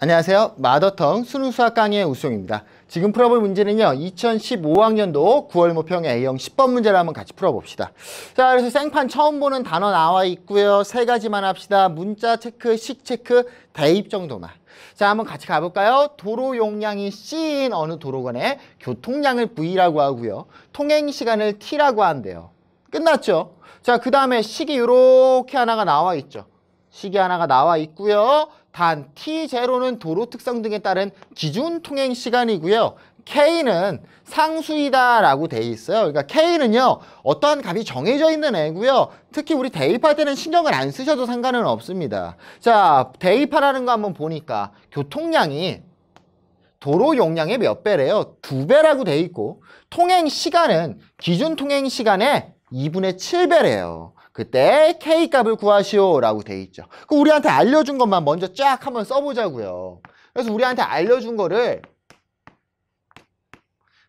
안녕하세요. 마더텅 수능 수학 강의의 우수입니다 지금 풀어볼 문제는요. 2015학년도 9월 모평 A형 10번 문제를 한번 같이 풀어봅시다. 자, 그래서 생판 처음 보는 단어 나와 있고요. 세 가지만 합시다. 문자 체크, 식 체크, 대입 정도만. 자, 한번 같이 가볼까요? 도로 용량이 C인 어느 도로건에 교통량을 V라고 하고요. 통행 시간을 T라고 한대요. 끝났죠? 자, 그 다음에 식이 이렇게 하나가 나와 있죠. 시계 하나가 나와 있고요. 단 T0는 도로 특성 등에 따른 기준 통행 시간이고요. K는 상수이다라고 돼 있어요. 그러니까 K는요. 어떠한 값이 정해져 있는 애고요. 특히 우리 대입할 때는 신경을 안 쓰셔도 상관은 없습니다. 자, 대입하라는 거 한번 보니까 교통량이 도로 용량의 몇 배래요? 두 배라고 돼 있고 통행 시간은 기준 통행 시간의 2분의 7배래요. 그때 k 값을 구하시오라고 돼 있죠. 그 우리한테 알려준 것만 먼저 쫙 한번 써보자고요. 그래서 우리한테 알려준 거를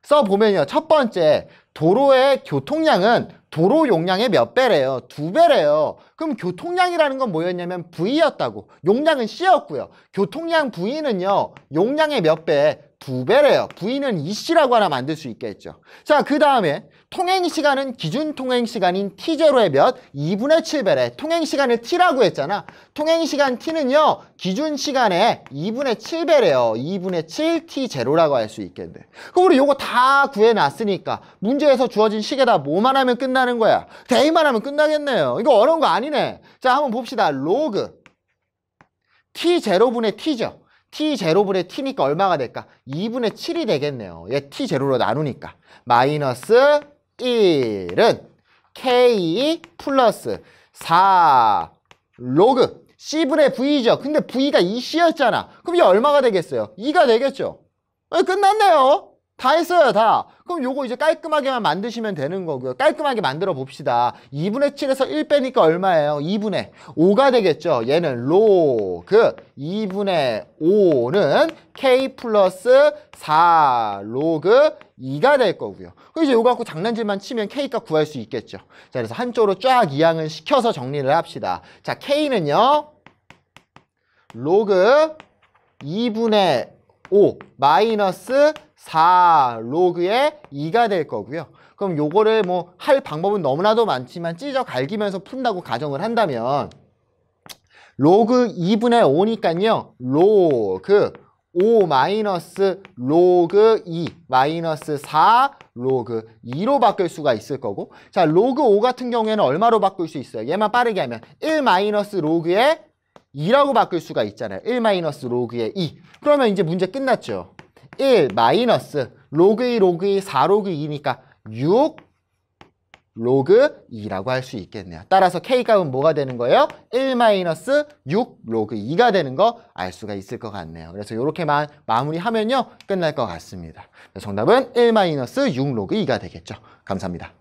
써보면요. 첫 번째, 도로의 교통량은 도로 용량의 몇 배래요? 두 배래요. 그럼 교통량이라는 건 뭐였냐면 V였다고. 용량은 C였고요. 교통량 V는요. 용량의 몇 배? 두 배래요. V는 EC라고 하나 만들 수 있겠죠. 자, 그 다음에 통행 시간은 기준 통행 시간인 T0의 몇? 2분의 7배래. 통행 시간을 T라고 했잖아. 통행 시간 T는요, 기준 시간의 2분의 7배래요. 2분의 7 T0라고 할 수 있겠네. 그럼 우리 요거 다 구해놨으니까 문제에서 주어진 시계다 뭐만 하면 끝나는 거야? 대입만 하면 끝나겠네요. 이거 어려운 거 아니네. 자, 한번 봅시다. 로그 T0분의 T죠. t0분의 t니까 얼마가 될까? 2분의 7이 되겠네요. 얘 t0로 나누니까. 마이너스 1은 k 플러스 4 로그 c분의 v죠. 근데 v가 2c였잖아. 그럼 얘 얼마가 되겠어요? 2가 되겠죠. 네, 끝났네요. 다 했어요 다 그럼 요거 이제 깔끔하게만 만드시면 되는 거고요 깔끔하게 만들어 봅시다 2분의 7에서 1 빼니까 얼마예요 2분의 5가 되겠죠 얘는 로그 2분의 5는 k 플러스 4 로그 2가 될 거고요 그럼 이제 요거 갖고 장난질만 치면 k 가 구할 수 있겠죠 자 그래서 한쪽으로 쫙 이항을 시켜서 정리를 합시다 자 k는요 로그 2분의 5 마이너스 4로그에 2가 될 거고요. 그럼 요거를 뭐 할 방법은 너무나도 많지만 찢어 갈기면서 푼다고 가정을 한다면 로그 2분의 5니까요. 로그 5 마이너스 로그 2 마이너스 4 로그 2로 바꿀 수가 있을 거고 자 로그 5 같은 경우에는 얼마로 바꿀 수 있어요? 얘만 빠르게 하면 1 마이너스 로그에 2라고 바꿀 수가 있잖아요. 1 마이너스 로그에2 그러면 이제 문제 끝났죠. 1 마이너스 로그 2 로그 2 4 로그 2니까 6 로그 2라고 할 수 있겠네요. 따라서 K값은 뭐가 되는 거예요? 1 마이너스 6 로그 2가 되는 거 알 수가 있을 것 같네요. 그래서 이렇게만 마무리하면요. 끝날 것 같습니다. 정답은 1 마이너스 6 로그 2가 되겠죠. 감사합니다.